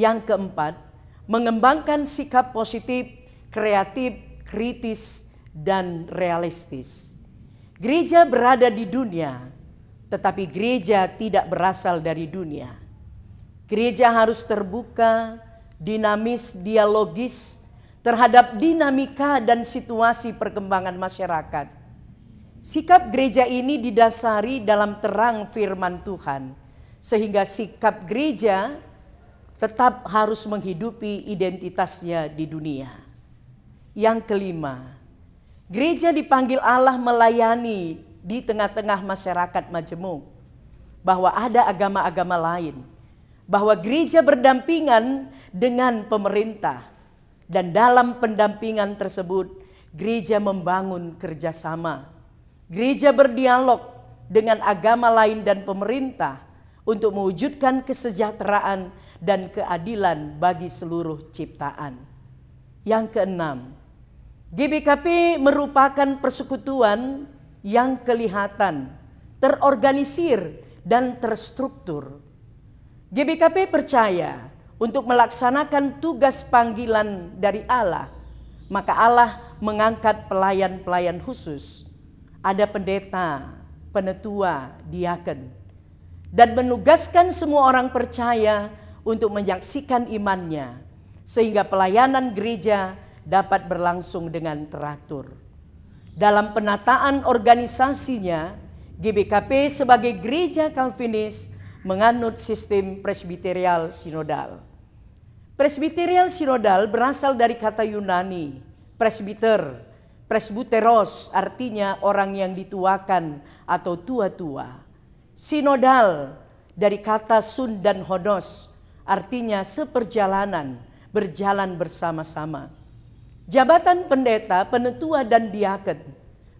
Yang keempat, mengembangkan sikap positif, kreatif, kritis, dan realistis. Gereja berada di dunia, tetapi gereja tidak berasal dari dunia. Gereja harus terbuka, dinamis, dialogis terhadap dinamika dan situasi perkembangan masyarakat. Sikap gereja ini didasari dalam terang firman Tuhan, sehingga sikap gereja tetap harus menghidupi identitasnya di dunia. Yang kelima, gereja dipanggil Allah melayani di tengah-tengah masyarakat majemuk bahwa ada agama-agama lain, bahwa gereja berdampingan dengan pemerintah, dan dalam pendampingan tersebut, gereja membangun kerjasama. Gereja berdialog dengan agama lain dan pemerintah untuk mewujudkan kesejahteraan dan keadilan bagi seluruh ciptaan. Yang keenam, GBKP merupakan persekutuan yang kelihatan, terorganisir, dan terstruktur. GBKP percaya untuk melaksanakan tugas panggilan dari Allah, maka Allah mengangkat pelayan-pelayan khusus. Ada pendeta, penetua, diaken, dan menugaskan semua orang percaya untuk menyaksikan imannya, sehingga pelayanan gereja dapat berlangsung dengan teratur. Dalam penataan organisasinya, GBKP sebagai gereja Calvinis menganut sistem presbiterial sinodal. Presbiterial sinodal berasal dari kata Yunani, presbiter, presbuteros artinya orang yang dituakan atau tua-tua Sinodal dari kata sun dan hodos artinya seperjalanan, berjalan bersama-sama. Jabatan pendeta, penetua dan diaken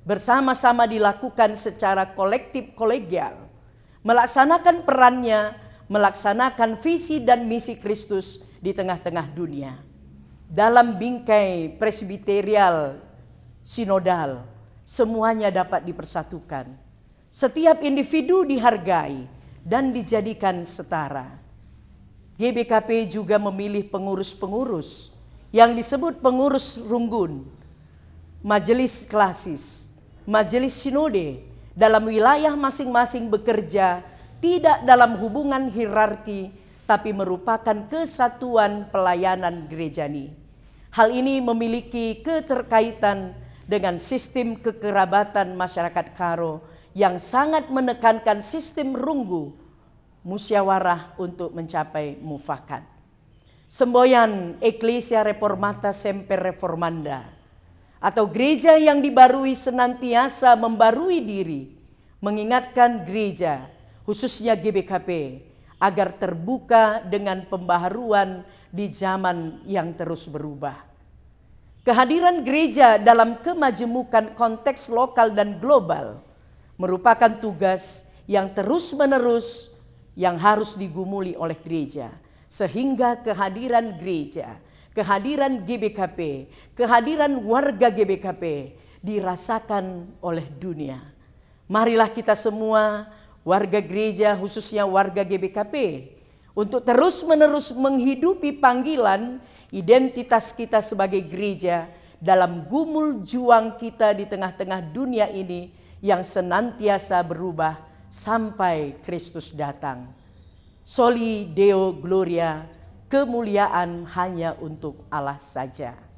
bersama-sama dilakukan secara kolektif kolegial, melaksanakan perannya, melaksanakan visi dan misi Kristus di tengah-tengah dunia. Dalam bingkai presbiterial sinodal, semuanya dapat dipersatukan setiap individu dihargai dan dijadikan setara. GBKP juga memilih pengurus-pengurus yang disebut pengurus runggun, majelis klasis, majelis sinode dalam wilayah masing-masing bekerja tidak dalam hubungan hierarki tapi merupakan kesatuan pelayanan gerejani. Hal ini memiliki keterkaitan dengan sistem kekerabatan masyarakat Karo yang sangat menekankan sistem runggu musyawarah untuk mencapai mufakat. Semboyan Ecclesia Reformata Semper Reformanda atau gereja yang dibarui senantiasa membarui diri mengingatkan gereja khususnya GBKP agar terbuka dengan pembaharuan di zaman yang terus berubah. Kehadiran gereja dalam kemajemukan konteks lokal dan global merupakan tugas yang terus-menerus yang harus digumuli oleh gereja. Sehingga kehadiran gereja, kehadiran GBKP, kehadiran warga GBKP dirasakan oleh dunia. Marilah kita semua warga gereja khususnya warga GBKP untuk terus-menerus menghidupi panggilan identitas kita sebagai gereja dalam gumul juang kita di tengah-tengah dunia ini yang senantiasa berubah sampai Kristus datang. Soli Deo Gloria, kemuliaan hanya untuk Allah saja.